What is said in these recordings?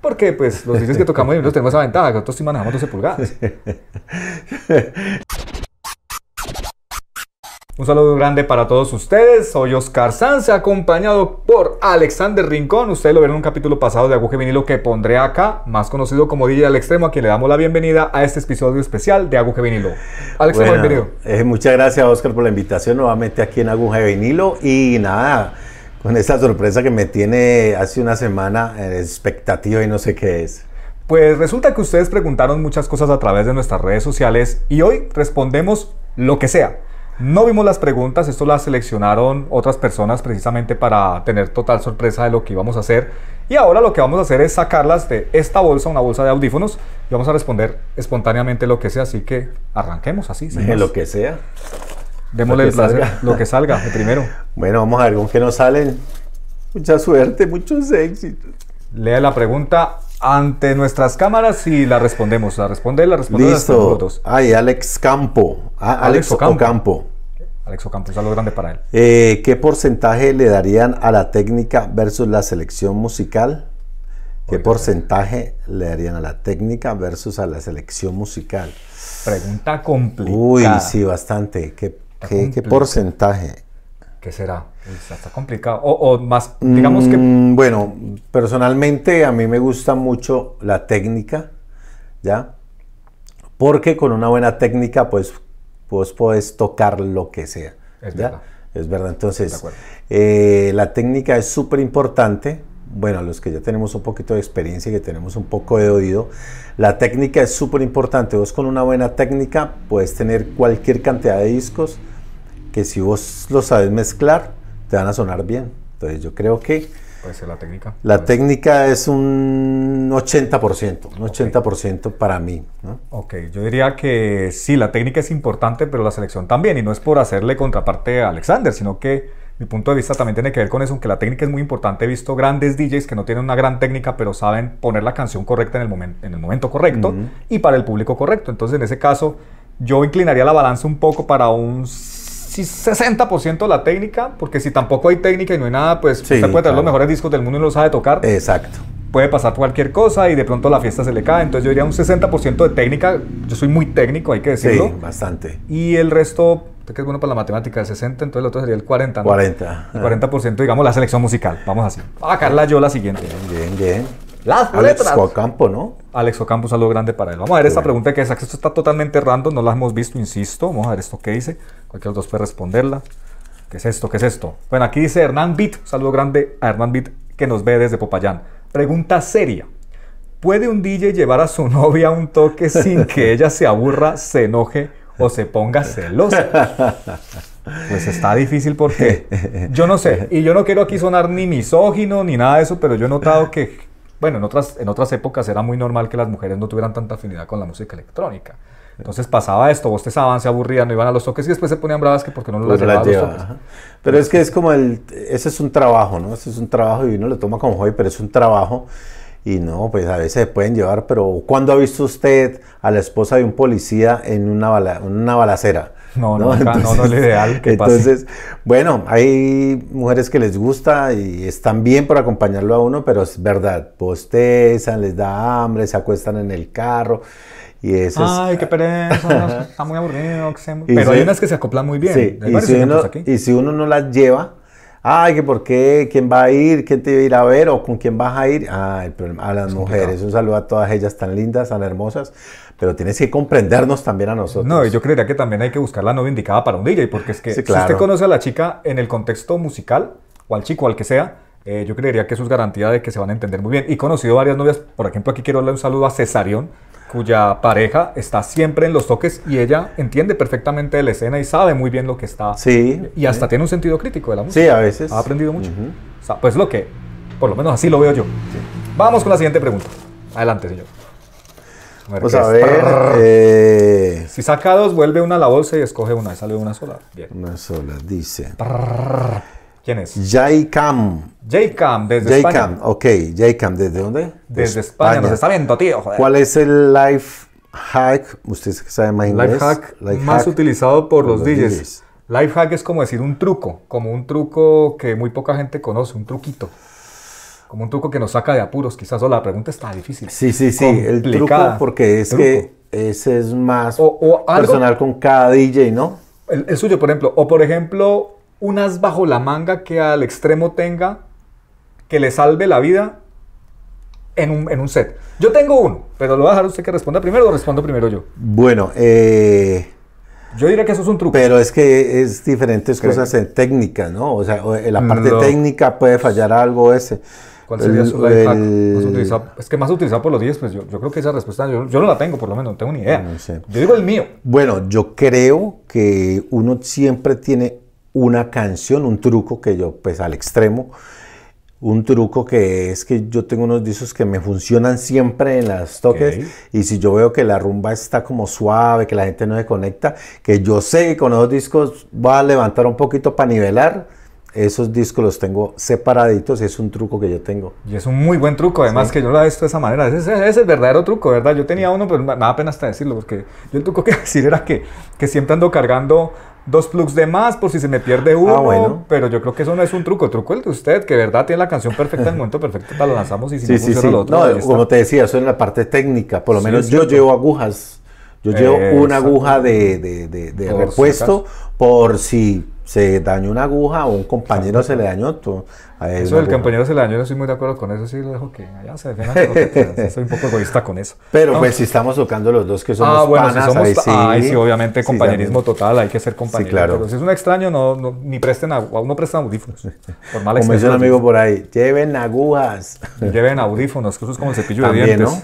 Porque pues los dices que tocamos nosotros tenemos esa ventaja, que nosotros sí manejamos 12 pulgadas. Un saludo grande para todos ustedes. Soy Oscar Sanz, acompañado por Alexander Rincón. Ustedes lo vieron en un capítulo pasado de Aguje Vinilo que pondré acá, más conocido como DJ al Extremo, a quien le damos la bienvenida a este episodio especial de Aguje Vinilo. Alexander, bienvenido. Eh, muchas gracias, Oscar, por la invitación nuevamente aquí en Aguje Vinilo. Y nada, con esta sorpresa que me tiene hace una semana, en expectativa y no sé qué es. Pues resulta que ustedes preguntaron muchas cosas a través de nuestras redes sociales y hoy respondemos lo que sea. No vimos las preguntas, esto las seleccionaron otras personas precisamente para tener total sorpresa de lo que íbamos a hacer. Y ahora lo que vamos a hacer es sacarlas de esta bolsa, una bolsa de audífonos, y vamos a responder espontáneamente lo que sea. Así que arranquemos así. Lo que sea. Démosle lo que salga, primero. Bueno, vamos a ver con qué nos salen. Mucha suerte, muchos éxitos. Lea la pregunta ante nuestras cámaras y la respondemos. La responde, la responde. Listo. Ay, Alex Campo. Ah, Alex, Alex Ocampo. Alex Ocampo, es saludo grande para él. Eh, ¿Qué porcentaje le darían a la técnica versus la selección musical? ¿Qué porcentaje le darían a la técnica versus a la selección musical? Pregunta complicada. Uy, sí, bastante. ¿Qué ¿Qué, porcentaje? ¿Qué será? Está, complicado. O, más, digamos que... Mm, bueno, personalmente a mí me gusta mucho la técnica, ¿ya? Porque con una buena técnica, pues, pues podés tocar lo que sea. Es verdad. Es verdad. Entonces, eh, la técnica es súper importante bueno, los que ya tenemos un poquito de experiencia y que tenemos un poco de oído, la técnica es súper importante. Vos con una buena técnica puedes tener cualquier cantidad de discos que si vos lo sabes mezclar, te van a sonar bien. Entonces yo creo que... Puede ser la técnica. La técnica es un 80%, un 80% para mí. Ok, yo diría que sí, la técnica es importante, pero la selección también. Y no es por hacerle contraparte a Alexander, sino que mi punto de vista también tiene que ver con eso, aunque la técnica es muy importante. He visto grandes DJs que no tienen una gran técnica, pero saben poner la canción correcta en el, momento, en el momento correcto y para el público correcto. Entonces, en ese caso, yo inclinaría la balanza un poco para un 60% la técnica, porque si tampoco hay técnica y no hay nada, pues usted puede tener los mejores discos del mundo y no lo sabe tocar. Exacto. Puede pasar cualquier cosa y de pronto la fiesta se le cae. Entonces, yo diría un 60% de técnica. Yo soy muy técnico, hay que decirlo. Sí, bastante. Y el resto que es bueno para la matemática, el 60, entonces el otro sería el 40, ¿no? 40. El 40%, digamos, la selección musical. Vamos así. Va a sacarla yo la siguiente. Bien, bien, Alex Ocampo, ¿no? Alex Ocampo, saludo grande para él. Vamos a ver esta pregunta que es, esto está totalmente random, no la hemos visto, insisto. Vamos a ver esto que dice. Cualquiera de los dos puede responderla. ¿Qué es esto? ¿Qué es esto? Bueno, aquí dice Hernán Bit, saludo grande a Hernán Bit que nos ve desde Popayán. Pregunta seria. ¿Puede un DJ llevar a su novia un toque sin que ella se aburra, se enoje o se ponga celosa. Pues está difícil porque yo no sé, y yo no quiero aquí sonar ni misógino ni nada de eso, pero yo he notado que, bueno, en otras, en otras épocas era muy normal que las mujeres no tuvieran tanta afinidad con la música electrónica. Entonces pasaba esto, Vos te sabías, se aburrían, no iban a los toques y después se ponían bravas que porque no pues lo llevaban Pero es que es como el, ese es un trabajo, ¿no? Ese es un trabajo y uno lo toma como hobby, pero es un trabajo y no, pues a veces se pueden llevar, pero ¿cuándo ha visto usted a la esposa de un policía en una, una balacera? No, no, no, es lo ideal que Entonces, bueno, hay mujeres que les gusta y están bien por acompañarlo a uno, pero es verdad, postezan, les da hambre, se acuestan en el carro. Y eso Ay, qué pereza, está muy aburrido. Pero hay unas que se acoplan muy bien. y, si uno, pues y si uno no las lleva, Ay, que por qué, quién va a ir, quién te va a ir a ver o con quién vas a ir. Ah, el problema, a las mujeres. Un saludo a todas ellas tan lindas, tan hermosas. Pero tienes que comprendernos también a nosotros. No, yo creería que también hay que buscar la novia indicada para un DJ, porque es que si usted conoce a la chica en el contexto musical, o al chico, al que sea, eh, yo creería que eso es garantía de que se van a entender muy bien. Y he conocido varias novias, por ejemplo, aquí quiero darle un saludo a Cesarión, cuya pareja está siempre en los toques y ella entiende perfectamente la escena y sabe muy bien lo que está. Sí. Y hasta tiene un sentido crítico de la música. Sí, a veces. Ha aprendido mucho. pues lo que, por lo menos así lo veo yo. Vamos con la siguiente pregunta. Adelante, señor. a ver. Eh. Si saca dos, vuelve una a la bolsa y escoge una. Y sale una sola. Bien. Una sola, dice. ¿Quién es? Jaycam. Jaycam, desde España. Jaycam, ok. Jaycam, ¿desde dónde? Desde España. Nos está viendo, tío. ¿Cuál es el life hack? Ustedes saben más inglés. Life hack más utilizado por, los, DJs. Life hack es como decir un truco, como un truco que muy poca gente conoce, un truquito. Como un truco que nos saca de apuros, quizás. O la pregunta está difícil. Sí, sí, sí. El truco, porque es que ese es más personal con cada DJ, ¿no? el, suyo, por ejemplo. O por ejemplo, unas bajo la manga que al extremo tenga que le salve la vida en un, en un set. Yo tengo uno, pero lo voy a dejar usted que responda primero o respondo primero yo. Bueno, eh... Yo diría que eso es un truco. Pero es que es diferentes cosas en técnica, ¿no? O sea, en la parte técnica puede fallar algo ese. ¿Cuál sería su el, Es que más utilizado por los 10, pues yo, creo que esa respuesta yo, no la tengo, por lo menos, no tengo ni idea. Yo digo el mío. Bueno, yo creo que uno siempre tiene una canción, un truco que yo, pues al extremo, un truco que es que yo tengo unos discos que me funcionan siempre en las toques y si yo veo que la rumba está como suave, que la gente no se conecta, que yo sé que con esos discos va a levantar un poquito para nivelar, esos discos los tengo separaditos, es un truco que yo tengo. Y es un muy buen truco, además que yo lo he visto de esa manera. Ese, es el verdadero truco, ¿verdad? Yo tenía uno, pero me da pena hasta decirlo, porque yo el truco que decir era que, que siempre ando cargando dos plugs de más por si se me pierde ah, uno. Pero yo creo que eso no es un truco. El truco es el de usted, que verdad tiene la canción perfecta en el momento perfecto, la lanzamos y si no No, como te decía, eso es la parte técnica. Por lo menos yo llevo agujas. Yo llevo una aguja de, de, repuesto por si se dañó una aguja o un compañero se le dañó. Todo. Eso el compañero se le dañó, yo estoy muy de acuerdo con eso, sí lo dejo que allá se defiendan. soy un poco egoísta con eso. Pero pues si estamos tocando los dos que somos ah, panas, somos, ahí sí, sí, obviamente compañerismo total, hay que ser compañeros. claro. Pero si es un extraño, no, ni presten, aún no prestan audífonos. Por mala como dice un amigo por ahí, lleven agujas. Lleven audífonos, que eso es como el cepillo de dientes. ¿no?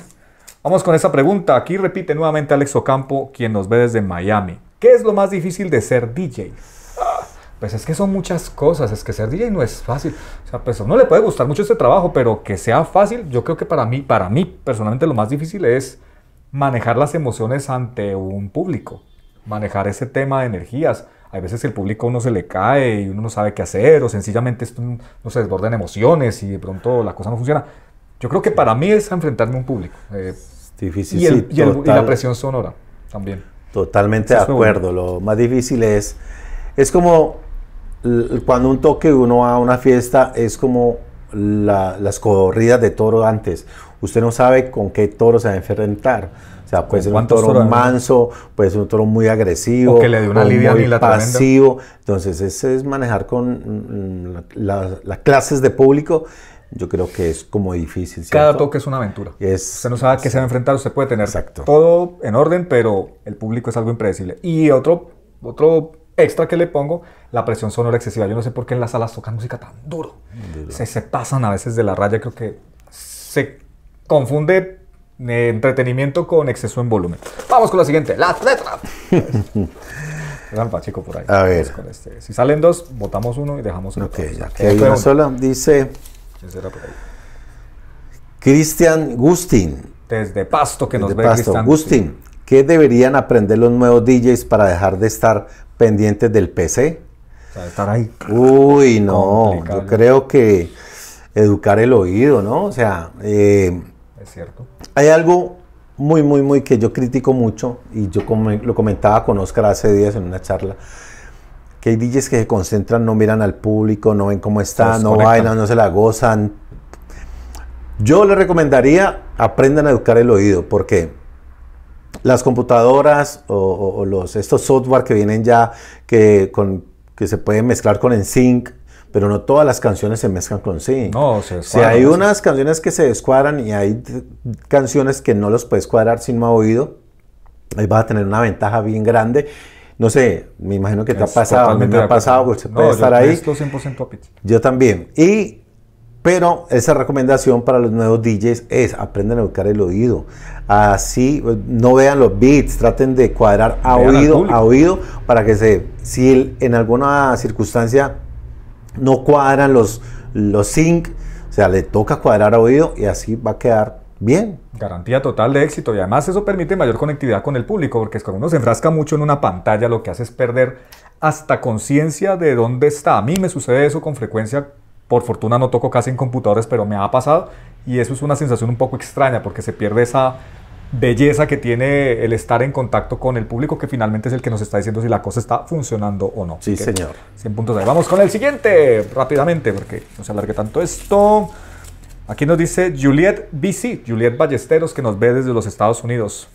Vamos con esa pregunta. Aquí repite nuevamente Alex Ocampo, quien nos ve desde Miami. ¿Qué es lo más difícil de ser DJ? Pues es que son muchas cosas, es que ser DJ no es fácil. O sea, pues no le puede gustar mucho este trabajo, pero que sea fácil, yo creo que para mí, para mí personalmente lo más difícil es manejar las emociones ante un público, manejar ese tema de energías. Hay veces el público uno se le cae y uno no sabe qué hacer o sencillamente esto no se desbordan emociones y de pronto la cosa no funciona. Yo creo que para mí es enfrentarme a un público. Eh, es difícil. Y, y, la presión sonora también. Totalmente de acuerdo. Lo más difícil es, es como cuando un toque uno va a una fiesta es como las corridas de toro antes. Usted no sabe con qué toro se va a enfrentar. O sea, puede ser un toro manso, puede ser un toro muy agresivo, o que le dé una muy la pasivo. Entonces, ese es manejar con mm, las clases de público. Yo creo que es como difícil. Cada toque es una aventura. Se usted no sabe a qué se va a enfrentar. Usted puede tener todo en orden, pero el público es algo impredecible. Y otro, otro extra que le pongo, la presión sonora excesiva. Yo no sé por qué en las salas tocan música tan duro. Se, pasan a veces de la raya, creo que se confunde eh, entretenimiento con exceso en volumen. Vamos con la siguiente, la letra, Gran Pachico por ahí. A ver. Este. Si salen dos, votamos uno y dejamos el otro. Okay, ya Dice. Cristian Gustin. Desde Pasto que nos ve Cristian Gustin. ¿Qué deberían aprender los nuevos DJs para dejar de estar pendientes del PC? Uy, no, yo creo que educar el oído, ¿no? O sea, eh, es cierto. Hay algo muy, muy, muy que yo critico mucho y yo lo comentaba con Oscar hace días en una charla. Que hay DJs que se concentran, no miran al público, no ven cómo está, no bailan, no se la gozan. Yo les recomendaría aprendan a educar el oído, porque las computadoras o, los, estos software que vienen ya que, con, que se pueden mezclar con NSYNC, pero no todas las canciones se mezclan con sync Si hay unas canciones que se descuadran y hay canciones que no los puedes cuadrar sin más oído, ahí vas a tener una ventaja bien grande. No sé, me imagino que te ha pasado, me ha pasado, pues, se puede estar ahí. yo también. Y pero esa recomendación para los nuevos DJs es aprendan a buscar el oído. Así pues, no vean los beats, traten de cuadrar a oído a oído para que se, si en alguna circunstancia no cuadran los, los sync, o sea, le toca cuadrar a oído y así va a quedar bien. Garantía total de éxito y además eso permite mayor conectividad con el público, porque es cuando uno se enfrasca mucho en una pantalla lo que hace es perder hasta conciencia de dónde está. A mí me sucede eso con frecuencia por fortuna no toco casi en computadores, pero me ha pasado y eso es una sensación un poco extraña porque se pierde esa belleza que tiene el estar en contacto con el público que finalmente es el que nos está diciendo si la cosa está funcionando o no. Sí, señor. 100 puntos ahí. Vamos con el siguiente rápidamente porque no se alargue tanto esto. Aquí nos dice Juliet BC, Juliet Ballesteros que nos ve desde los Estados Unidos.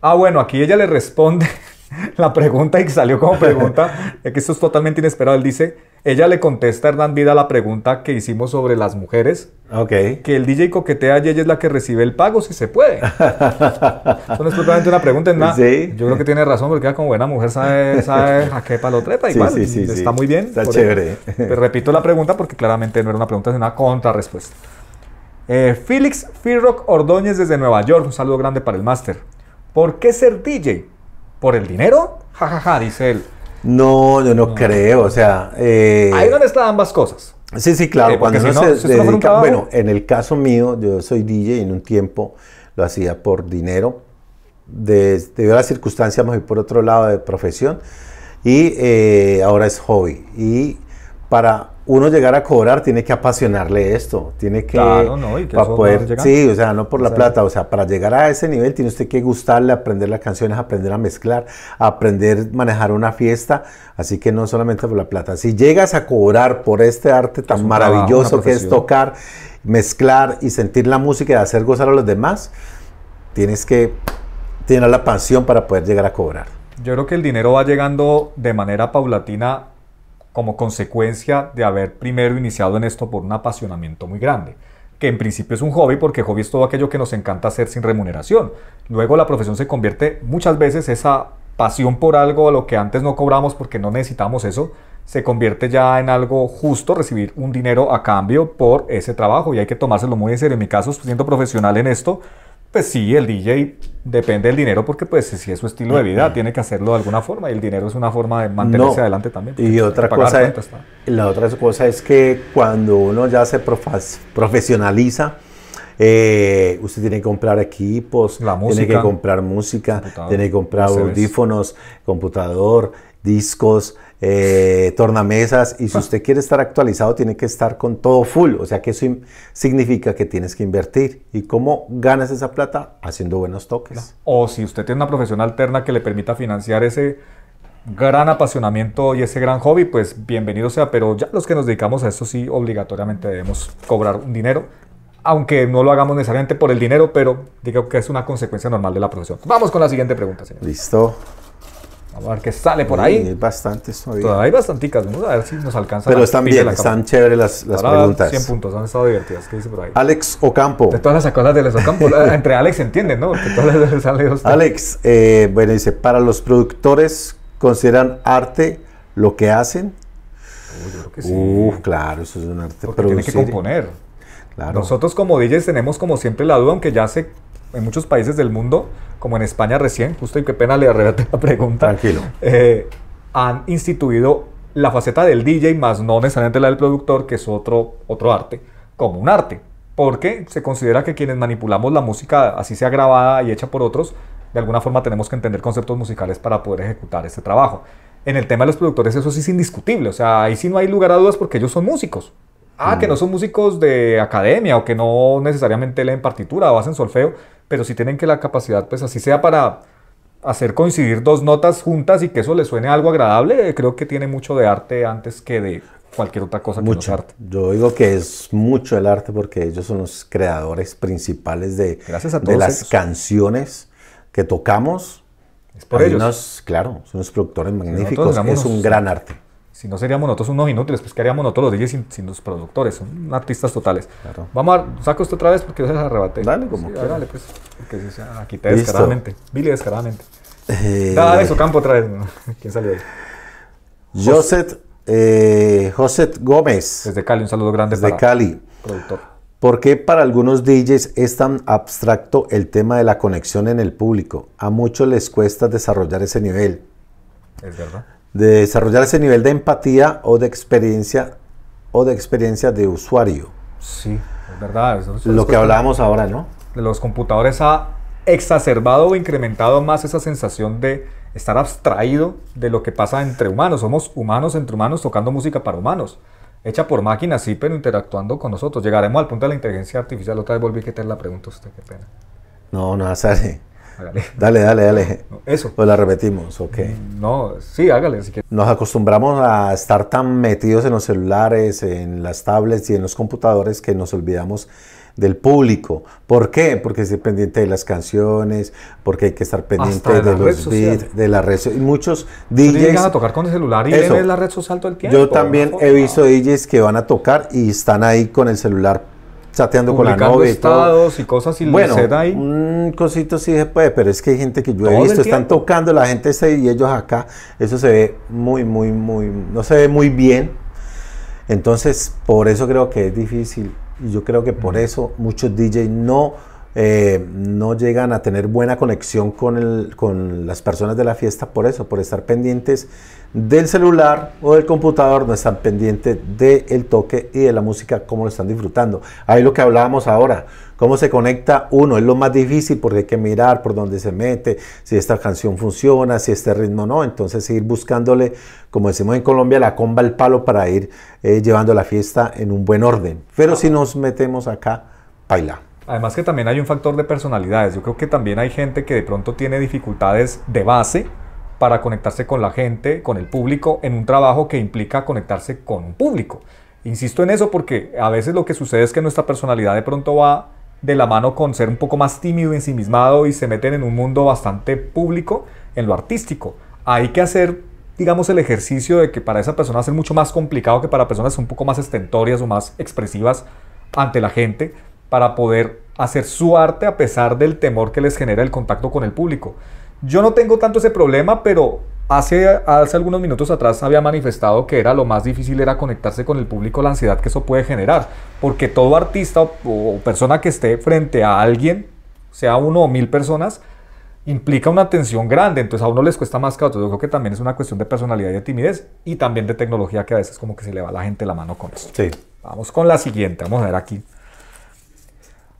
Ah, bueno, aquí ella le responde la pregunta y salió como pregunta, es que esto es totalmente inesperado. Él dice, ella le contesta a Hernán Vida la pregunta que hicimos sobre las mujeres. Ok. Que el DJ coquetea y ella es la que recibe el pago, si se puede. Eso no es totalmente una pregunta, en Yo creo que tiene razón, porque como buena mujer sabe, a qué palo trepa. Igual, sí, está muy bien. Está chévere. repito la pregunta porque claramente no era una pregunta, es una contrarrespuesta. Eh, Félix Firrock Ordóñez desde Nueva York, un saludo grande para el máster. ¿Por qué ser DJ? ¿Por el dinero? Jajaja, ja, ja, dice él. No, yo no, creo, o sea... Eh, Ahí donde están ambas cosas. Sí, sí, claro, Bueno, en el caso mío, yo soy DJ y en un tiempo lo hacía por dinero, de, debido las circunstancias me fui por otro lado de profesión y eh, ahora es hobby. Y para uno llegar a cobrar tiene que apasionarle esto, tiene que, no, y que para poder, sí, o sea, no por la plata, o sea, para llegar a ese nivel tiene usted que gustarle, aprender las canciones, aprender a mezclar, aprender a manejar una fiesta, así que no solamente por la plata. Si llegas a cobrar por este arte tan maravilloso que es tocar, mezclar y sentir la música y hacer gozar a los demás, tienes que tener la pasión para poder llegar a cobrar. Yo creo que el dinero va llegando de manera paulatina como consecuencia de haber primero iniciado en esto por un apasionamiento muy grande, que en principio es un hobby porque hobby es todo aquello que nos encanta hacer sin remuneración. Luego la profesión se convierte muchas veces esa pasión por algo a lo que antes no cobramos porque no necesitamos eso, se convierte ya en algo justo recibir un dinero a cambio por ese trabajo y hay que tomárselo muy en serio. En mi caso, siendo profesional en esto, pues sí, el DJ depende del dinero porque pues si es su estilo de vida, tiene que hacerlo de alguna forma y el dinero es una forma de mantenerse adelante también. Y otra cosa, la otra cosa es que cuando uno ya se profesionaliza, eh, usted tiene que comprar equipos, tiene que comprar música, tiene que comprar audífonos, computador, discos, eh, tornamesas. Y si usted quiere estar actualizado, tiene que estar con todo full. O sea que eso significa que tienes que invertir. ¿Y cómo ganas esa plata? Haciendo buenos toques. O si usted tiene una profesión alterna que le permita financiar ese gran apasionamiento y ese gran hobby, pues bienvenido sea, pero ya los que nos dedicamos a eso sí obligatoriamente debemos cobrar un dinero aunque no lo hagamos necesariamente por el dinero, pero digo que es una consecuencia normal de la profesión. Vamos con la siguiente pregunta, señor. Listo. Vamos a ver qué sale por ahí. Hay bastantes todavía. hay bastanticas. Vamos a ver si nos alcanza. Pero están bien, están chéveres las, las preguntas. 100 puntos, han estado divertidas. ¿Qué dice por ahí? Alex Ocampo. De todas las cosas de los Ocampo. entre Alex entienden, ¿no? Porque todas las sale usted. Alex, eh, bueno, dice, para los productores, ¿consideran arte lo que hacen? yo creo que sí. Uh, claro, eso es un arte. Porque tiene que componer. Nosotros como DJs tenemos como siempre la duda, aunque ya sé, en muchos países del mundo, como en España recién, justo y qué pena le arrebate la pregunta. Tranquilo. Eh, han instituido la faceta del DJ más no necesariamente la del productor, que es otro, otro arte, como un arte. Porque se considera que quienes manipulamos la música, así sea grabada y hecha por otros, de alguna forma tenemos que entender conceptos musicales para poder ejecutar ese trabajo. En el tema de los productores eso sí es indiscutible, o sea, ahí sí no hay lugar a dudas porque ellos son músicos. Ah, que no son músicos de academia o que no necesariamente leen partitura o hacen solfeo, pero si tienen que la capacidad, pues así sea para hacer coincidir dos notas juntas y que eso les suene algo agradable, creo que tiene mucho de arte antes que de cualquier otra cosa que mucho. arte. Yo digo que es mucho el arte porque ellos son los creadores principales de, las canciones que tocamos. Es por ellos. claro, son unos productores magníficos. es un gran arte. Si no seríamos nosotros unos inútiles, pues ¿qué haríamos nosotros los DJs sin, los productores? Son artistas totales. Vamos a saco esto otra vez porque yo se arrebaté. Dale, como que Dale, pues. aquí te descaradamente. Billy descaradamente. Eh, Dale su campo otra vez. ¿Quién salió ahí? Joseph, eh, Joseph Gómez. Desde Cali, un saludo grande Desde Cali. Productor. ¿Por qué para algunos DJs es tan abstracto el tema de la conexión en el público? A muchos les cuesta desarrollar ese nivel. Es verdad de desarrollar ese nivel de empatía o de experiencia o de experiencia de usuario. Sí, es verdad. Lo pues, que pues, hablábamos ahora, ¿no? De los computadores ha exacerbado o incrementado más esa sensación de estar abstraído de lo que pasa entre humanos. Somos humanos entre humanos tocando música para humanos. Hecha por máquinas, sí, pero interactuando con nosotros. Llegaremos al punto de la inteligencia artificial. Otra vez volví a quitar la pregunta usted, qué pena. No, nada, sale. Dale, dale, dale. Eso. Pues la repetimos, ok. Mm, no, sí, hágale. Nos acostumbramos a estar tan metidos en los celulares, en las tablets y en los computadores que nos olvidamos del público. ¿Por qué? Porque es pendiente de las canciones, porque hay que estar pendiente de, los beats, de la red social. Muchos DJs... Llegan a tocar con el celular y ven la red social todo el tiempo. Yo también he visto DJs que van a tocar y están ahí con el celular chateando con la novia y todo. y cosas y bueno, ahí. un cosito sí se puede, pero es que hay gente que yo he visto, están tocando, la gente está y ellos acá, eso se ve muy, muy, muy, no se ve muy bien. Entonces, por eso creo que es difícil y yo creo que por eso muchos DJs no eh, no llegan a tener buena conexión con, las personas de la fiesta por eso, por estar pendientes del celular o del computador, no están pendientes del toque y de la música, cómo lo están disfrutando. Ahí lo que hablábamos ahora, cómo se conecta uno, es lo más difícil porque hay que mirar por dónde se mete, si esta canción funciona, si este ritmo no, entonces ir buscándole, como decimos en Colombia, la comba al palo para ir eh, llevando la fiesta en un buen orden. Pero si nos metemos acá, baila. Además que también hay un factor de personalidades. Yo creo que también hay gente que de pronto tiene dificultades de base para conectarse con la gente, con el público, en un trabajo que implica conectarse con un público. Insisto en eso porque a veces lo que sucede es que nuestra personalidad de pronto va de la mano con ser un poco más tímido, ensimismado y se meten en un mundo bastante público en lo artístico. Hay que hacer, digamos, el ejercicio de que para esa persona ser mucho más complicado que para personas un poco más estentorias o más expresivas ante la gente para poder hacer su arte a pesar del temor que les genera el contacto con el público. Yo no tengo tanto ese problema, pero hace, hace algunos minutos atrás había manifestado que era lo más difícil era conectarse con el público, la ansiedad que eso puede generar, porque todo artista o, persona que esté frente a alguien, sea uno o mil personas, implica una tensión grande, entonces a uno les cuesta más que a otros. Yo creo que también es una cuestión de personalidad y de timidez y también de tecnología que a veces como que se le va la gente la mano con eso. Sí. Vamos con la siguiente, vamos a ver aquí.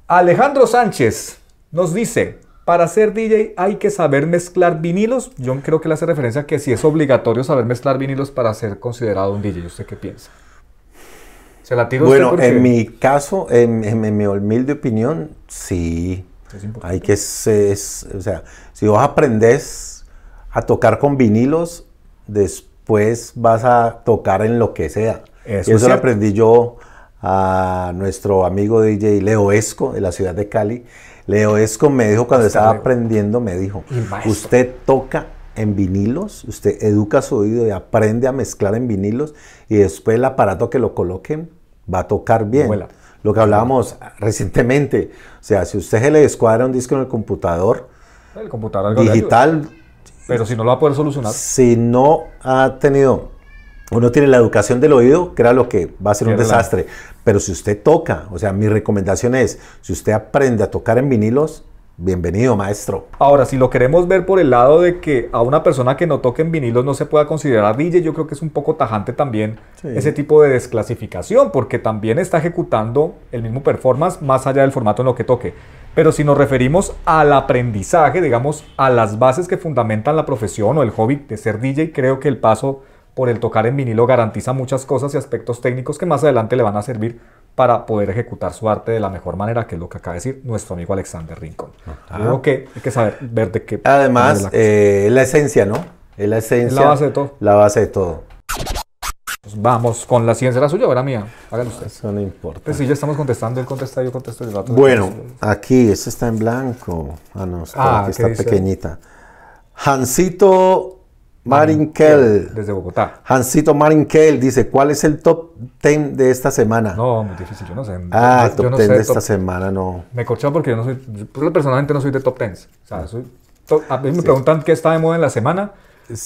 Alejandro Sánchez nos dice, para ser DJ hay que saber mezclar vinilos. Yo creo que le hace referencia a que si es obligatorio saber mezclar vinilos para ser considerado un DJ. ¿Usted qué piensa? ¿Se la tiro bueno, en mi caso, en, mi humilde opinión, sí. hay que, o sea, si vos aprendes a tocar con vinilos, después vas a tocar en lo que sea. Eso, Eso lo aprendí yo a nuestro amigo DJ Leo Esco de la ciudad de Cali. Leo Esco me dijo cuando estaba aprendiendo, me dijo, usted toca en vinilos, usted educa su oído y aprende a mezclar en vinilos y después el aparato que lo coloquen va a tocar bien. Lo que hablábamos recientemente, o sea, si usted se le descuadra un disco en el computador, el computador digital, pero si no lo va a poder solucionar. Si no ha tenido uno tiene la educación del oído, créalo que va a ser un desastre. Pero si usted toca, o sea, mi recomendación es, si usted aprende a tocar en vinilos, bienvenido maestro. Ahora, si lo queremos ver por el lado de que a una persona que no toque en vinilos no se pueda considerar DJ, yo creo que es un poco tajante también ese tipo de desclasificación, porque también está ejecutando el mismo performance más allá del formato en lo que toque. Pero si nos referimos al aprendizaje, digamos, a las bases que fundamentan la profesión o el hobby de ser DJ, creo que el paso por el tocar en vinilo garantiza muchas cosas y aspectos técnicos que más adelante le van a servir para poder ejecutar su arte de la mejor manera, que es lo que acaba de decir nuestro amigo Alexander Rincón. Ah, que hay que saber ver de qué... Ah, además, eh, es la esencia, ¿no? Es la esencia. la base de todo. La base de todo. Pues vamos con la ciencia, la suya o era mía. Háganlo Eso no importa. Pues sí, si ya estamos contestando, él contesta, yo contesto el Bueno, aquí, eso está en blanco. Ah, no, ah, está, pequeñita. Jancito Marinkel. Desde Bogotá. Hansito Marinkel dice, ¿cuál es el top 10 de esta semana? No, muy difícil, yo no sé. Ah, top 10 de esta semana, no. Me corchó porque yo no soy, yo personalmente no soy de top 10. O sea, soy a mí me preguntan qué está de moda en la semana.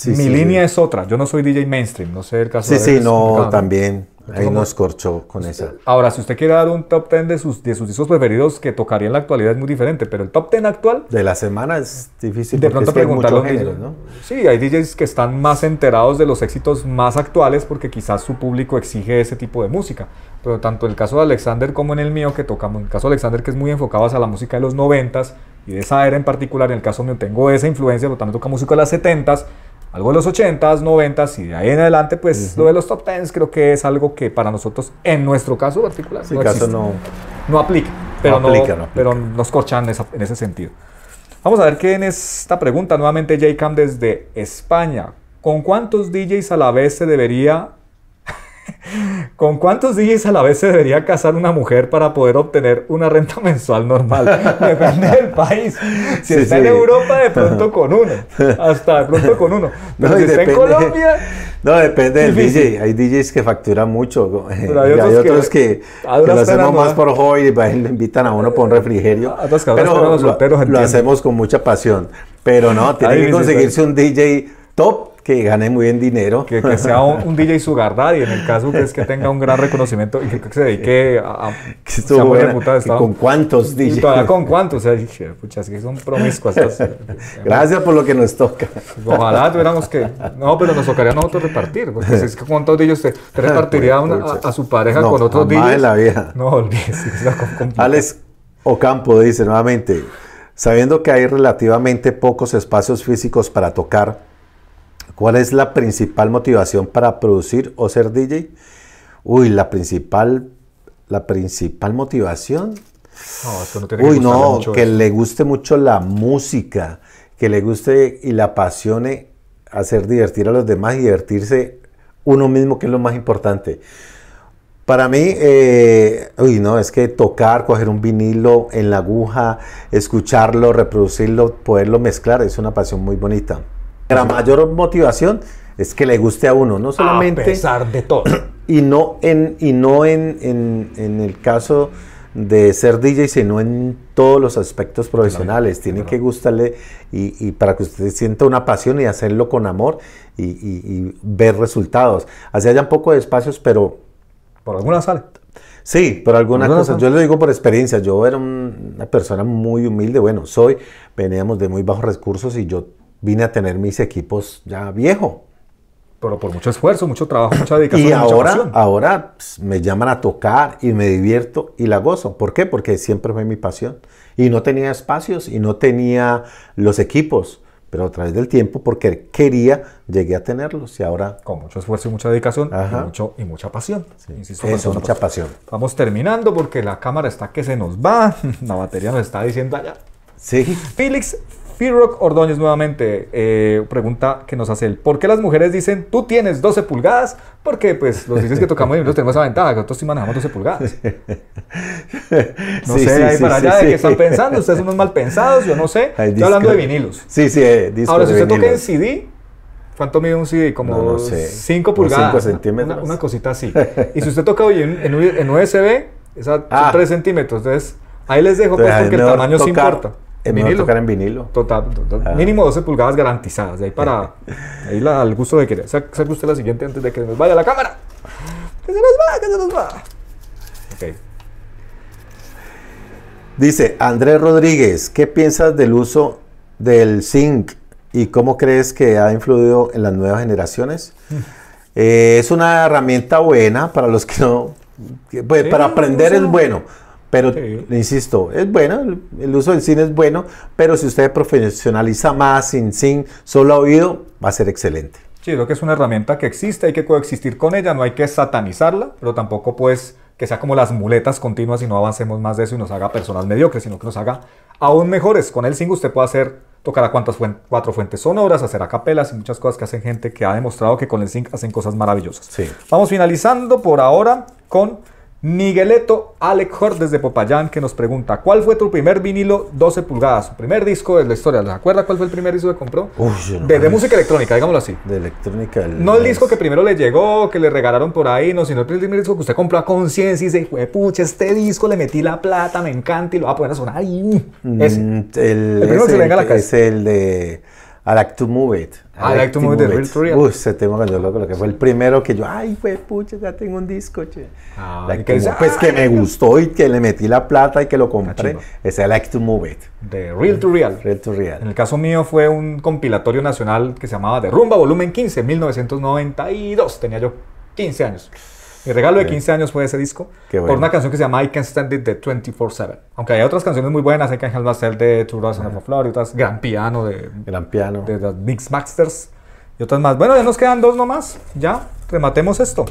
Mi línea es otra, yo no soy DJ mainstream, no sé el caso Sí, sí, no, también. Pues Ahí nos corchó con pues, esa. Eh, ahora, si usted quiere dar un top 10 de sus, de sus discos preferidos que tocaría en la actualidad es muy diferente, pero el top 10 actual... De la semana es difícil. De pronto preguntar los ¿no? Sí, hay DJs que están más enterados de los éxitos más actuales porque quizás su público exige ese tipo de música. Pero tanto en el caso de Alexander como en el mío que tocamos, en el caso de Alexander que es muy enfocado hacia la música de los 90 y de esa era en particular, en el caso mío tengo esa influencia, por lo tanto toca música de las 70s algo de los 80s, 90s y de ahí en adelante, pues lo de los top 10 creo que es algo que para nosotros, en nuestro caso particular, no, caso no, aplica, pero, no pero nos corchan en, ese sentido. Vamos a ver qué en esta pregunta, nuevamente J-Cam desde España. ¿Con cuántos DJs a la vez se debería ¿Con cuántos DJs a la vez se debería casar una mujer para poder obtener una renta mensual normal? Depende del país. Si está en Europa, de pronto con uno. Hasta de pronto con uno. Pero no, si depende, está en Colombia. No, depende del DJ. Hay DJs que facturan mucho. Pero hay, otros, que, lo hacemos más por hoy, y le invitan a uno por un refrigerio. pero los lo, lo, hacemos con mucha pasión. Pero no, tiene que conseguirse un DJ top que gane muy bien dinero. Que, sea un, DJ Sugar Daddy, en el caso que es que tenga un gran reconocimiento y que, se dedique a... buena, puta ¿Con cuántos DJ? con cuántos. O es que son promiscuas. Gracias por lo que nos toca. Pues ojalá tuviéramos que... No, pero nos tocaría a nosotros repartir. Porque si es que cuántos DJs te repartiría a, su pareja con otros DJs. No, la vida. No, olvides Alex Ocampo dice nuevamente... Sabiendo que hay relativamente pocos espacios físicos para tocar, ¿Cuál es la principal motivación para producir o ser DJ? Uy, la principal, la principal motivación. No, eso no tiene Uy, no, que le guste mucho la música, que le guste y la apasione hacer divertir a los demás y divertirse uno mismo, que es lo más importante. Para mí, eh, uy, no, es que tocar, coger un vinilo en la aguja, escucharlo, reproducirlo, poderlo mezclar, es una pasión muy bonita. La mayor motivación es que le guste a uno, no solamente... A pesar de todo. Y no en, y no en, el caso de ser DJ, sino en todos los aspectos profesionales. Tiene que gustarle y, para que usted sienta una pasión y hacerlo con amor y, ver resultados. Así un poco de espacios, pero... Por alguna sale. Sí, por alguna, cosa. Yo le digo por experiencia. Yo era una persona muy humilde. Bueno, soy, veníamos de muy bajos recursos y yo vine a tener mis equipos ya viejo. Pero por mucho esfuerzo, mucho trabajo, mucha dedicación. Y ahora, ahora pues, me llaman a tocar y me divierto y la gozo. ¿Por qué? Porque siempre fue mi pasión. Y no tenía espacios y no tenía los equipos. Pero a través del tiempo, porque quería, llegué a tenerlos y ahora... Con mucho esfuerzo y mucha dedicación y, mucho, y mucha pasión. Sí. Insisto, mucha pasión. Vamos terminando porque la cámara está que se nos va. La batería nos está diciendo allá. Sí. Félix Firrock Ordóñez nuevamente eh, pregunta que nos hace él. ¿Por qué las mujeres dicen tú tienes 12 pulgadas? Porque pues los dices que tocamos y tenemos esa ventaja, que nosotros sí manejamos 12 pulgadas. No sé, ahí para allá de qué están pensando, ustedes son unos mal pensados, yo no sé. Estoy hablando de vinilos. Sí, sí, eh, Ahora, si usted toca en CD, ¿Cuánto mide un CD? Como 5 pulgadas. 5 centímetros. Una, cosita así. Y si usted toca hoy en, USB, esa, a ah. 3 centímetros. Entonces, ahí les dejo pues, porque el tamaño sí importa. En vinilo. Tocar en vinilo. Total, ah. Mínimo 12 pulgadas garantizadas. De ahí para. ahí al gusto de querer. Saca usted la siguiente antes de que nos vaya la cámara. ¡Que se nos va! ¡Que se nos va! Ok. Dice Andrés Rodríguez: ¿Qué piensas del uso del zinc y cómo crees que ha influido en las nuevas generaciones? Eh, es una herramienta buena para los que no. Pues, para aprender es bueno pero, insisto, es bueno, el uso del cine es bueno, pero si usted profesionaliza más sin SIN, solo oído, va a ser excelente. Sí, creo que es una herramienta que existe, hay que coexistir con ella, no hay que satanizarla, pero tampoco pues que sea como las muletas continuas y no avancemos más de eso y nos haga personas mediocres, sino que nos haga aún mejores. Con el zinc usted puede hacer, tocar a cuantas cuatro fuentes sonoras, hacer acapelas y muchas cosas que hacen gente que ha demostrado que con el zinc hacen cosas maravillosas. Sí. Vamos finalizando por ahora con Migueleto Alec Hort desde Popayán que nos pregunta, ¿cuál fue tu primer vinilo 12 pulgadas? Su primer disco de la historia. ¿Les acuerda cuál fue el primer disco que compró? de, música electrónica, digámoslo así. De electrónica. no el disco que primero le llegó, que le regalaron por ahí, no, sino el primer disco que usted compró a conciencia y dice, pucha, este disco le metí la plata, me encanta y lo va a poner a sonar. ahí! Mm, el, primero que se venga a la cabeza. Es el de... I like to move it. Ah, I, like, to move, real it. real Uy, ese tema cuando loco, lo que fue el primero que yo, ay, fue pucha, ya tengo un disco, che. Ah, que pues que me gustó y que le metí la plata y que lo ah, compré. Es I like to move it. De Real to Real. Real to Real. En el caso mío fue un compilatorio nacional que se llamaba De Rumba Volumen 15, 1992. Tenía yo 15 años. Mi regalo de 15 años fue ese disco por una canción que se llama I Can Stand It de 24-7. Aunque hay otras canciones muy buenas, I va a ser de Two Rods and Flower y otras, Gran Piano de, Gran Piano. de, los Mix Masters y otras más. Bueno, ya nos quedan dos nomás, ya rematemos esto.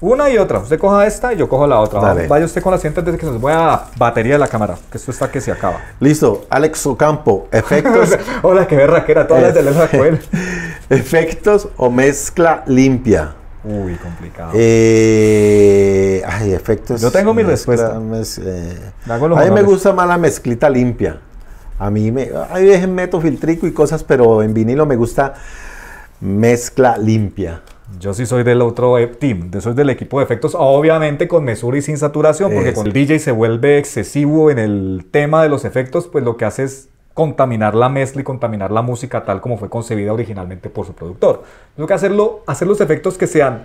Una y otra. Usted coja esta y yo cojo la otra. Vaya usted con la siguiente antes que se nos vaya a batería de la cámara, que esto está que se acaba. Listo. Alex Ocampo, efectos. Hola, que berraquera, todas las de la efectos o mezcla limpia. Uy, complicado. Eh, ay, efectos. Yo tengo mi respuesta. Eh, a mí me gusta más la mezclita limpia. A mí me. Ay, dejen meto filtrico y cosas, pero en vinilo me gusta mezcla limpia. Yo sí soy del otro eh, team, soy del equipo de efectos, obviamente con mesura y sin saturación, porque con el DJ se vuelve excesivo en el tema de los efectos, pues lo que hace es contaminar la mezcla y contaminar la música tal como fue concebida originalmente por su productor. Tengo que hacerlo, hacer los efectos que sean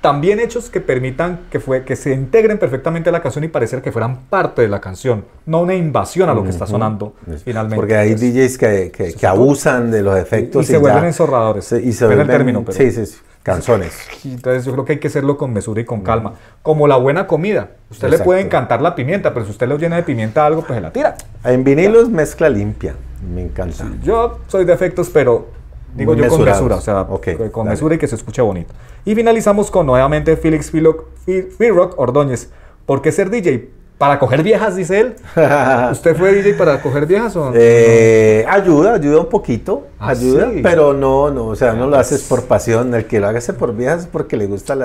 tan bien hechos que permitan que, fue, que se integren perfectamente a la canción y parecer que fueran parte de la canción, no una invasión a lo que está sonando finalmente. Porque hay DJs que, que, abusan de los efectos. Y, se vuelven enzorradores. y se sí, sí. Canzones. Entonces yo creo que hay que hacerlo con mesura y con calma. Como la buena comida. Usted le puede encantar la pimienta, pero si usted lo llena de pimienta algo, pues se la tira. En vinilos mezcla limpia. Me encanta. yo soy de efectos, pero digo yo con mesura. O sea, eh, con mesura y que se escuche bonito. Y finalizamos con nuevamente Felix Rock Ordóñez. ¿Por qué ser DJ? Para coger viejas, dice él. ¿Usted fue DJ para coger viejas o no? Eh, ayuda, ayuda un poquito. Ah, ayuda, pero no, no, o sea, no lo haces pues por pasión. El que lo haga por viejas es porque le gustan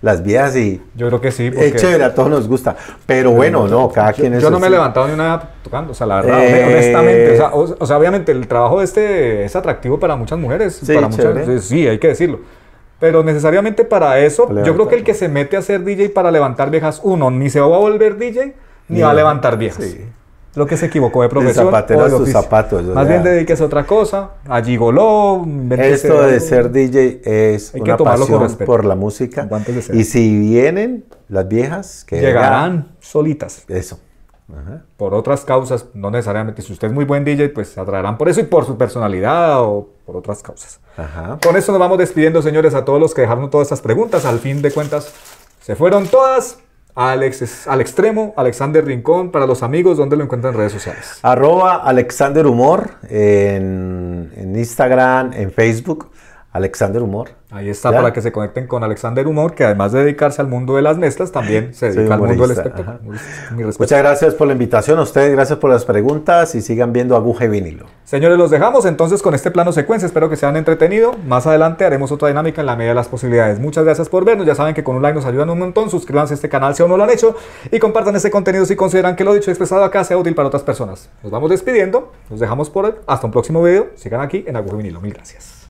las viejas y. Yo creo que sí. Porque... Es chévere, a todos nos gusta. Pero bueno, no, cada quien es. Yo no me he levantado ni una tocando, o sea, la verdad, eh, honestamente. O sea, obviamente el trabajo este es atractivo para muchas mujeres. Sí, para sí, hay que decirlo. Pero necesariamente para eso, yo creo que el que se mete a ser DJ para levantar viejas, uno, ni se va a volver DJ, ni, va a levantar viejas. Lo que se equivocó de profesión. zapatero sus zapatos. Más bien dedíquese a otra cosa, allí goló Esto de ser DJ es Hay una pasión por la música. y si vienen las viejas, que llegarán solitas. Eso. Por otras causas, no necesariamente. Si usted es muy buen DJ, pues se atraerán por eso y por su personalidad o por otras causas. Con eso nos vamos despidiendo, señores, a todos los que dejaron todas estas preguntas. Al fin de cuentas, se fueron todas. Alex, al extremo, Alexander Rincón, para los amigos, ¿dónde lo encuentran en redes sociales? Arroba Alexander Humor en, en Instagram, en Facebook. Alexander Humor. Ahí está, para que se conecten con Alexander Humor, que además de dedicarse al mundo de las mezclas, también se dedica al mundo del espectáculo. Muchas gracias por la invitación a ustedes, gracias por las preguntas y sigan viendo Aguja y Vinilo. Señores, los dejamos entonces con este plano secuencia, espero que se hayan entretenido. Más adelante haremos otra dinámica en la medida de las posibilidades. Muchas gracias por vernos, ya saben que con un like nos ayudan un montón, suscríbanse a este canal si aún no lo han hecho y compartan este contenido si consideran que lo dicho y expresado acá sea útil para otras personas. Nos vamos despidiendo, nos dejamos por hoy, hasta un próximo video, sigan aquí en Aguja y Vinilo, mil gracias.